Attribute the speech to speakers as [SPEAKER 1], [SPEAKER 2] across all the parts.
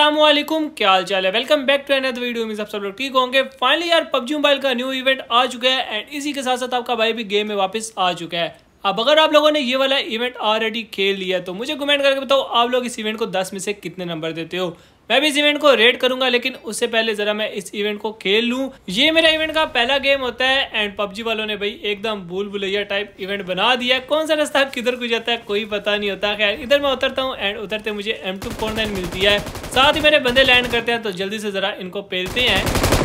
[SPEAKER 1] असलम क्या हाल चाल है welcome back to another video में सब सब लोग ठीक होंगे फाइनली यार पबजी मोबाइल का न्यू इवेंट आ चुका है एंड इसी के साथ साथ आपका भाई भी गेम में वापस आ चुका है अब अगर आप लोगों ने ये वाला इवेंट ऑलरेडी खेल लिया तो मुझे कमेंट करके बताओ आप लोग इस इवेंट को 10 में से कितने नंबर देते हो मैं भी इस इवेंट को रेड करूंगा लेकिन उससे पहले जरा मैं इस इवेंट को खेल लूँ ये मेरा इवेंट का पहला गेम होता है एंड पबजी वालों ने भाई एकदम भूल भुलैया टाइप इवेंट बना दिया कौन सा रास्ता किधर जाता है कोई पता नहीं होता खैर इधर मैं उतरता हूँ एंड उतरते मुझे एम टू मिलती है साथ ही मेरे बंदे लैंड करते हैं तो जल्दी से जरा इनको पेलते हैं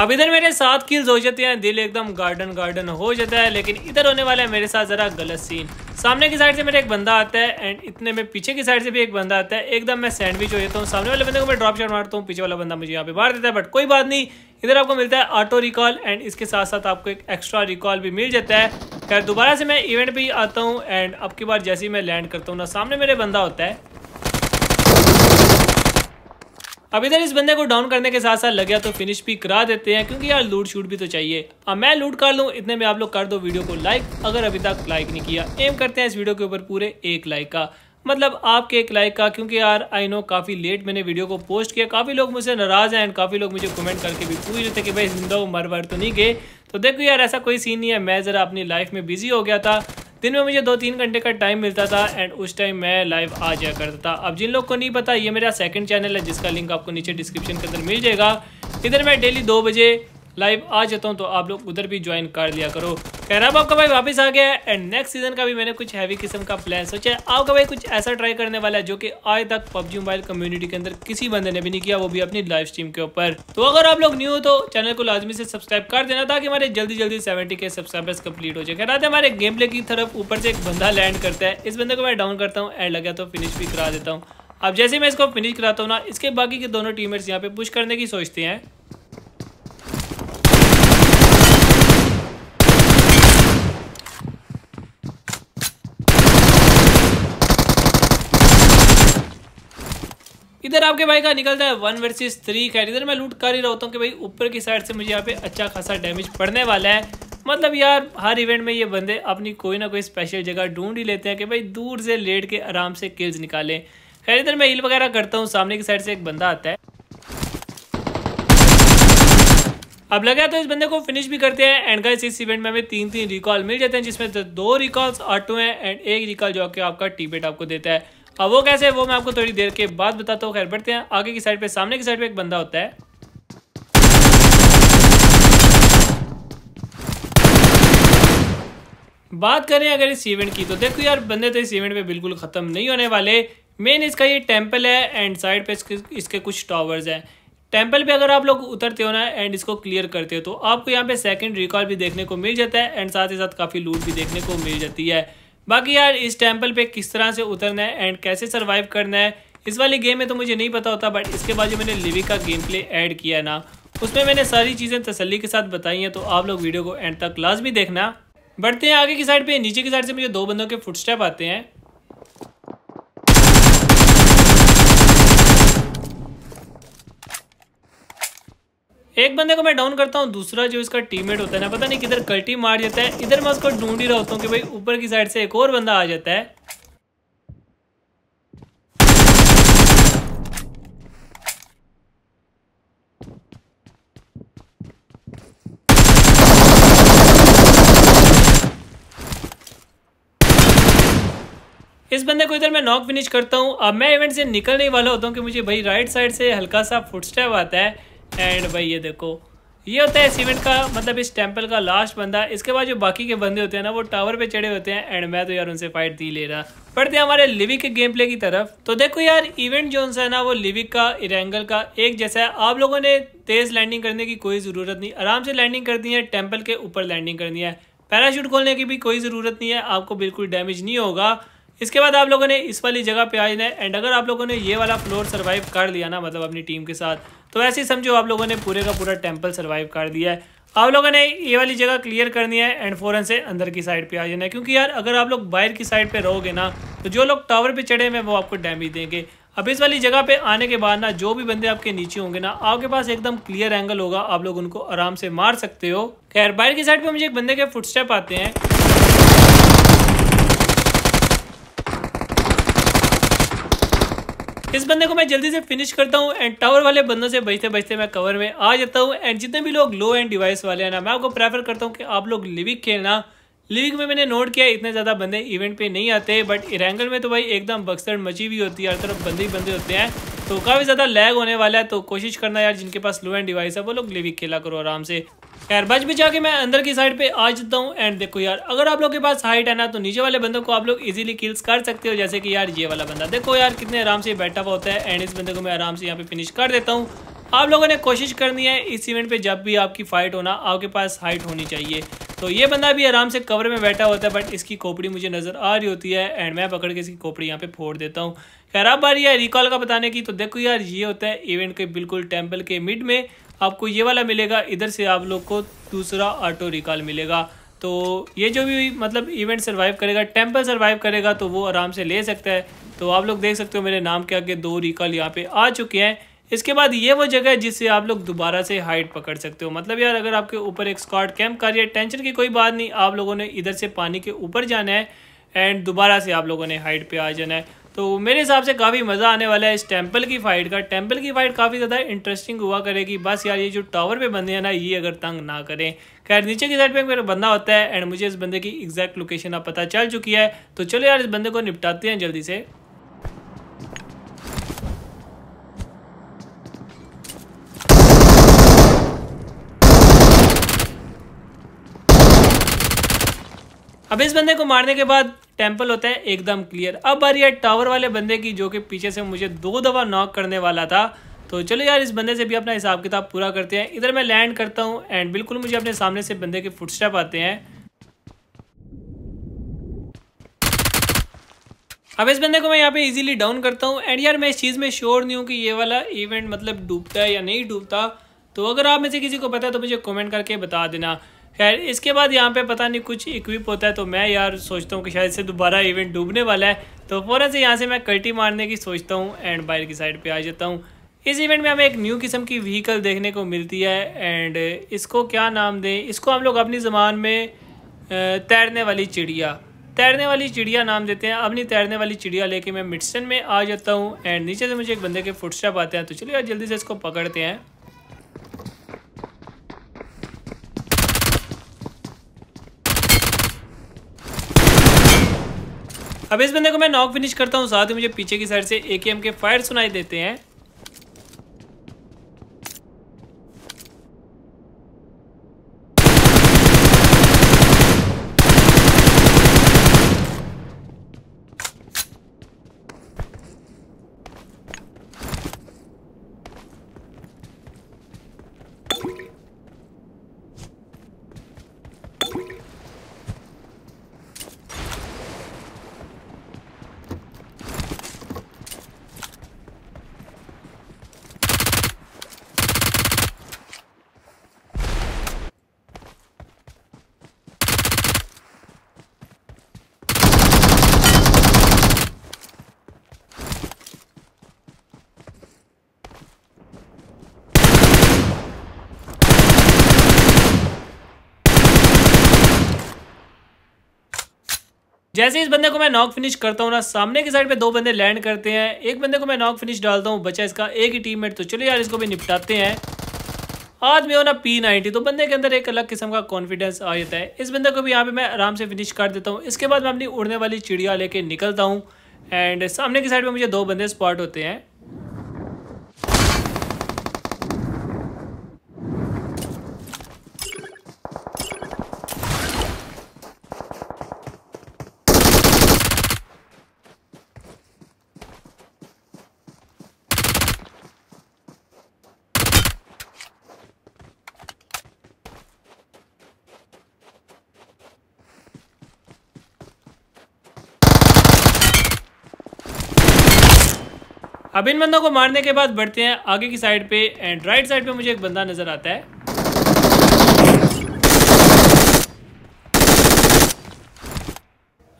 [SPEAKER 1] अब इधर मेरे साथ किल्स हो जाते हैं दिल एकदम गार्डन गार्डन हो जाता है लेकिन इधर होने वाला है मेरे साथ ज़रा गलत सीन सामने की साइड से मेरा एक बंदा आता है एंड इतने में पीछे की साइड से भी एक बंदा आता है एकदम मैं सैंडविच हो जाता हूँ सामने वाले बंदे को मैं ड्रॉप शॉट मारता हूँ पीछे वाला बंदा मुझे यहाँ पे मार देता है बट कोई बात नहीं इधर आपको मिलता है ऑटो रिकॉल एंड इसके साथ साथ आपको एक एक्स्ट्रा रिकॉल भी मिल जाता है खैर दोबारा से मैं इवेंट भी आता हूँ एंड अब की बार जैसे ही मैं लैंड करता हूँ ना सामने मेरे बंदा होता है अब इधर इस बंदे को डाउन करने के साथ साथ लगे तो फिनिश भी करा देते हैं क्योंकि यार लूट शूट भी तो चाहिए अब मैं लूट कर लूँ इतने में आप लोग कर दो वीडियो को लाइक अगर अभी तक लाइक नहीं किया एम करते हैं इस वीडियो के ऊपर पूरे एक लाइक का मतलब आपके एक लाइक का क्योंकि यार आई नो काफ़ी लेट मैंने वीडियो को पोस्ट किया काफ़ी लोग मुझसे नाराज़ हैं एंड काफ़ी लोग मुझे कमेंट करके भी पूछ रहे थे कि भाई जिंदा मर मर तो नहीं गए तो देखो यार ऐसा कोई सीन नहीं है मैं ज़रा अपनी लाइफ में बिजी हो गया था दिन में मुझे दो तीन घंटे का टाइम मिलता था एंड उस टाइम मैं लाइव आ जाया करता था अब जिन लोग को नहीं पता ये मेरा सेकंड चैनल है जिसका लिंक आपको नीचे डिस्क्रिप्शन के अंदर मिल जाएगा इधर मैं डेली दो बजे लाइव आ जाता हूँ तो आप लोग उधर भी ज्वाइन कर लिया करो कैराब आपका भाई वापस आ गया है एंड नेक्स्ट सीजन का भी मैंने कुछ हैवी किस्म का प्लान सोचा है आपका भाई कुछ ऐसा ट्राई करने वाला है जो कि आज तक PUBG मोबाइल कम्युनिटी के अंदर किसी बंदे ने भी नहीं किया वो भी अपनी लाइव स्ट्रीम के ऊपर तो अगर आप लोग न्यू हो तो चैनल को लाजमी से सब्सक्राइब कर देना ताकि हमारे जल्दी जल्दी सेवेंटी के सब्सक्राइबर्स कम्प्लीट हो जाए कह रहा था हमारे गेम प्ले की तरफ ऊपर से एक बंदा लैंड करता है इस बंदे को मैं डाउन करता हूँ एंड लगा तो फिनिश भी करा देता हूँ अब जैसे मैं इसको फिनिश कराता हूँ ना इसके बाकी के दोनों टीममेट्स यहाँ पे पुश करने की सोचते हैं इधर आपके भाई का निकलता है वन वर्सेस थ्री खैर इधर मैं लूट कर ही रहा हूँ कि भाई ऊपर की साइड से मुझे यहाँ पे अच्छा खासा डैमेज पड़ने वाला है मतलब यार हर इवेंट में ये बंदे अपनी कोई ना कोई स्पेशल जगह ढूंढ ही लेते हैं कि भाई दूर से लेट के आराम से किल्स निकालें खैर इधर मैं हिल वगैरह करता हूँ सामने की साइड से एक बंदा आता है अब लगा तो इस बंदे को फिनिश भी करते हैं एंड गाइस इस इवेंट में हमें तीन तीन रिकॉल मिल जाते हैं जिसमें दो रिकॉल्स ऑटो हैं एंड एक रिकॉल जो आपका टीबेट आपको देता है अब वो कैसे है वो मैं आपको थोड़ी देर के बाद बताता हूँ खैर बढ़ते हैं आगे की साइड पे सामने की साइड पे एक बंदा होता है बात करें अगर इस इवेंट की तो देखो यार बंदे तो इस इवेंट पे बिल्कुल ख़त्म नहीं होने वाले मेन इसका ये टेम्पल है एंड साइड पे इसके, इसके कुछ टावर्स हैं टेम्पल पे अगर आप लोग उतरते हो ना एंड इसको क्लियर करते हो तो आपको यहाँ पे सेकंड रिकॉल भी देखने को मिल जाता है एंड साथ ही साथ काफ़ी लूट भी देखने को मिल जाती है बाकी यार इस टेम्पल पे किस तरह से उतरना है एंड कैसे सर्वाइव करना है इस वाली गेम में तो मुझे नहीं पता होता बट इसके बाद जो मैंने लिविक का गेम प्ले ऐड किया ना उसमें मैंने सारी चीज़ें तसली के साथ बताई हैं तो आप लोग वीडियो को एंड तक भी देखना बढ़ते हैं आगे की साइड पे नीचे की साइड से मुझे दो बंदों के फुटस्टेप आते हैं एक बंदे को मैं डाउन करता हूँ दूसरा जो इसका टीममेट होता है ना पता नहीं किधर कल्टी मार जाता है इधर मैं उसको ढूंढ ही रहा होता हूँ कि भाई ऊपर की साइड से एक और बंदा आ जाता है इस बंदे को इधर मैं नॉक फिनिश करता हूँ अब मैं इवेंट से निकलने वाला होता हूँ कि मुझे भाई राइट साइड से हल्का सा फुटस्टेप आता है एंड भाई ये देखो ये होता है सीमेंट का मतलब इस टेंपल का लास्ट बंदा इसके बाद जो बाकी के बंदे होते हैं ना वो टावर पे चढ़े होते हैं एंड मैं तो यार उनसे फाइट दी ले रहा पढ़ते हैं हमारे लिविक के गेम प्ले की तरफ तो देखो यार इवेंट जोन है ना वो लिविक का इरेंगल का एक जैसा है आप लोगों ने तेज़ लैंडिंग करने की कोई ज़रूरत नहीं आराम से लैंडिंग कर दी है टेम्पल के ऊपर लैंडिंग करनी है पैराशूट खोलने की भी कोई ज़रूरत नहीं है आपको बिल्कुल डैमेज नहीं होगा इसके बाद आप लोगों ने इस वाली जगह पे आना है एंड अगर आप लोगों ने ये वाला फ्लोर सर्वाइव कर लिया ना मतलब अपनी टीम के साथ तो ऐसे ही समझो आप लोगों ने पूरे का पूरा टेम्पल सर्वाइव कर दिया है आप लोगों ने ये वाली जगह क्लियर करनी है एंड फ़ौरन से अंदर की साइड पे आ जाना है क्योंकि यार अगर आप लोग बाहर की साइड पे रहोगे ना तो जो लोग टावर पे चढ़े हैं वो आपको डैमेज देंगे अब इस वाली जगह पे आने के बाद ना जो भी बंदे आपके नीचे होंगे ना आपके पास एकदम क्लियर एंगल होगा आप लोग उनको आराम से मार सकते हो खैर बाहर की साइड पे मुझे एक बंदे के फुटस्टेप आते हैं इस बंदे को मैं जल्दी से फिनिश करता हूँ एंड टावर वाले बंदों से बचते बचते मैं कवर में आ जाता हूँ एंड जितने भी लोग लो एंड डिवाइस वाले हैं ना मैं आपको प्रेफर करता हूँ कि आप लोग लिविक खेलना लिविक में मैंने नोट किया इतने ज़्यादा बंदे इवेंट पे नहीं आते बट इरेंगल में तो भाई एकदम बक्सर मची हुई होती है हर तरफ बंदे ही बंदे होते हैं तो काफ़ी ज़्यादा लैग होने वाला है तो कोशिश करना यार जिनके पास लो एंड डिवाइस है वो लोग भी खेला करो आराम से खैर बच भी जाके मैं अंदर की साइड पे आ जाता हूँ एंड देखो यार अगर आप लोग के पास हाइट है ना तो नीचे वाले बंदों को आप लोग इजीली किल्स कर सकते हो जैसे कि यार ये वाला बंदा देखो यार कितने आराम से बैठा हुआ होता है एंड इस बंदे को मैं आराम से यहाँ पे फिनिश कर देता हूँ आप लोगों ने कोशिश करनी है इस इवेंट पे जब भी आपकी फाइट होना आपके पास हाइट होनी चाहिए तो ये बंदा भी आराम से कवर में बैठा होता है बट इसकी खोपड़ी मुझे नज़र आ रही होती है एंड मैं पकड़ के इसकी खोपड़ी यहाँ पे फोड़ देता हूँ खैर बार बारी रिकॉल का बताने की तो देखो यार ये होता है इवेंट के बिल्कुल टेम्पल के मिड में आपको ये वाला मिलेगा इधर से आप लोग को दूसरा ऑटो रिकॉल मिलेगा तो ये जो भी मतलब इवेंट सर्वाइव करेगा टेम्पल सर्वाइव करेगा तो वो आराम से ले सकता है तो आप लोग देख सकते हो मेरे नाम के आगे दो रिकॉल यहाँ पे आ चुके हैं इसके बाद ये वो जगह है जिससे आप लोग दोबारा से हाइट पकड़ सकते हो मतलब यार अगर आपके ऊपर एक स्कॉट कैंप कर रही है टेंशन की कोई बात नहीं आप लोगों ने इधर से पानी के ऊपर जाना है एंड दोबारा से आप लोगों ने हाइट पे आ जाना है तो मेरे हिसाब से काफ़ी मज़ा आने वाला है इस टेम्पल की फाइट का टेम्पल की फाइट काफ़ी ज़्यादा इंटरेस्टिंग हुआ करेगी बस यार ये जो टावर पे बंदे हैं ना ये अगर तंग ना करें खैर नीचे की साइड पे मेरा बंदा होता है एंड मुझे इस बंदे की एग्जैक्ट लोकेशन अब पता चल चुकी है तो चलो यार इस बंदे को निपटाते हैं जल्दी से अब इस बंदे को मारने के बाद टेम्पल होता है एकदम क्लियर अब बार यार टावर वाले बंदे की जो कि पीछे से मुझे दो दफा नॉक करने वाला था तो चलो यार इस बंदे से भी अपना हिसाब किताब पूरा करते हैं इधर मैं लैंड करता हूँ एंड बिल्कुल मुझे अपने सामने से बंदे के फुटस्टेप आते हैं अब इस बंदे को मैं यहाँ पे इजीली डाउन करता हूँ एंड यार मैं इस चीज़ में श्योर नहीं हूँ कि ये वाला इवेंट मतलब डूबता है या नहीं डूबता तो अगर आप में से किसी को पता है तो मुझे कमेंट करके बता देना खैर इसके बाद यहाँ पे पता नहीं कुछ इक्विप होता है तो मैं यार सोचता हूँ कि शायद से दोबारा इवेंट डूबने वाला है तो फ़ौर से यहाँ से मैं कल्टी मारने की सोचता हूँ एंड बाइल की साइड पर आ जाता हूँ इस इवेंट में हमें एक न्यू किस्म की व्हीकल देखने को मिलती है एंड इसको क्या नाम दें इसको हम लोग अपनी ज़बान में तैरने वाली चिड़िया तैरने वाली चिड़िया नाम देते हैं अपनी तैरने वाली चिड़िया लेके मैं मिटसन में आ जाता हूँ एंड नीचे से मुझे एक बंदे के फुटस्टेप आते हैं तो चलिए जल्दी से इसको पकड़ते हैं अब इस बंदे को मैं नॉक फिनिश करता हूँ साथ ही मुझे पीछे की साइड से ए के फायर सुनाई देते हैं जैसे इस बंदे को मैं नॉक फिनिश करता हूँ ना सामने की साइड पे दो बंदे लैंड करते हैं एक बंदे को मैं नॉक फिनिश डालता हूँ बचा इसका एक ही टीममेट तो चलो यार इसको भी निपटाते हैं आदमी हो ना पी नाइनटी तो बंदे के अंदर एक अलग किस्म का कॉन्फिडेंस आ जाता है इस बंदे को भी यहाँ पे मैं आराम से फिनिश कर देता हूँ इसके बाद मैं अपनी उड़ने वाली चिड़िया लेके निकलता हूँ एंड सामने की साइड पर मुझे दो बंदे स्पॉट होते हैं अब इन बंदों को मारने के बाद बढ़ते हैं आगे की साइड पे एंड राइट साइड पे मुझे एक बंदा नजर आता है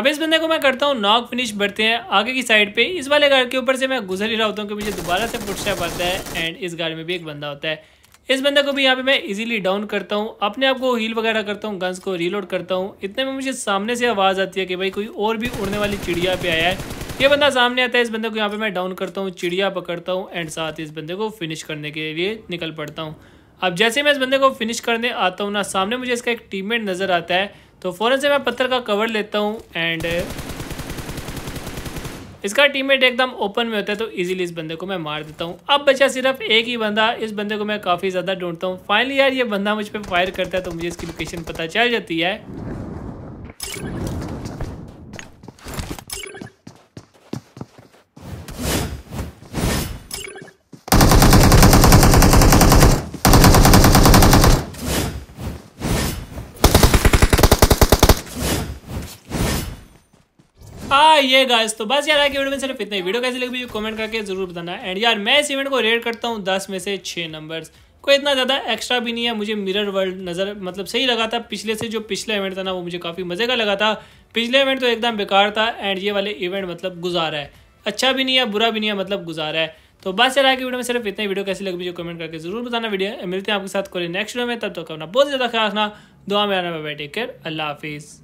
[SPEAKER 1] अब इस बंदे को मैं करता हूँ नॉक फिनिश बढ़ते हैं आगे की साइड पे इस वाले गाड़ी के ऊपर से मैं गुजर ही रहा होता हूँ कि मुझे दोबारा से पुटस्टैप आता है एंड इस गाड़ी में भी एक बंदा होता है इस बंदे को भी यहाँ पे मैं इजीली डाउन करता हूँ अपने आप को हील वगैरह करता हूँ गन्स को रीलोड करता हूँ इतने में मुझे सामने से आवाज़ आती है कि भाई कोई और भी उड़ने वाली चिड़िया पे आया है ये बंदा सामने आता है इस बंदे को यहाँ पे मैं डाउन करता हूँ चिड़िया पकड़ता हूँ एंड साथ ही इस बंदे को फिनिश करने के लिए निकल पड़ता हूँ अब जैसे मैं इस बंदे को फिनिश करने आता हूँ ना सामने मुझे इसका एक टीममेट नज़र आता है तो फ़ौरन से मैं पत्थर का कवर लेता हूँ एंड इसका टीममेट एकदम ओपन में होता है तो इजीली इस बंदे को मैं मार देता हूँ अब बचा सिर्फ एक ही बंदा इस बंदे को मैं काफ़ी ज़्यादा ढूंढता हूँ फाइनली यार ये बंदा मुझ पर फायर करता है तो मुझे इसकी लोकेशन पता चल जाती है ये गाइस तो बस यार आज के वीडियो में सिर्फ इतना ही वीडियो कैसे लगे मुझे कमेंट करके जरूर बताना एंड यार मैं इस इवेंट को रेड करता हूँ दस में से छः नंबर्स कोई इतना ज़्यादा एक्स्ट्रा भी नहीं है मुझे मिरर वर्ल्ड नज़र मतलब सही लगा था पिछले से जो पिछला इवेंट था ना वो मुझे काफ़ी मज़े का लगा था पिछले इवेंट तो एकदम बेकार था एंड ये वाले इवेंट मतलब गुजारा है अच्छा भी नहीं है बुरा भी नहीं है मतलब गुजारा है तो बस यार की वीडियो में सिर्फ इतना वीडियो कैसे लगे मुझे कमेंट करके जरूर बताना वीडियो मिलते हैं आपके साथ कोई नेक्स्ट वीडियो में तब तक अपना बहुत ज़्यादा ख्याल रखना दुआ में आना बैठे कर अल्लाह हाफिज़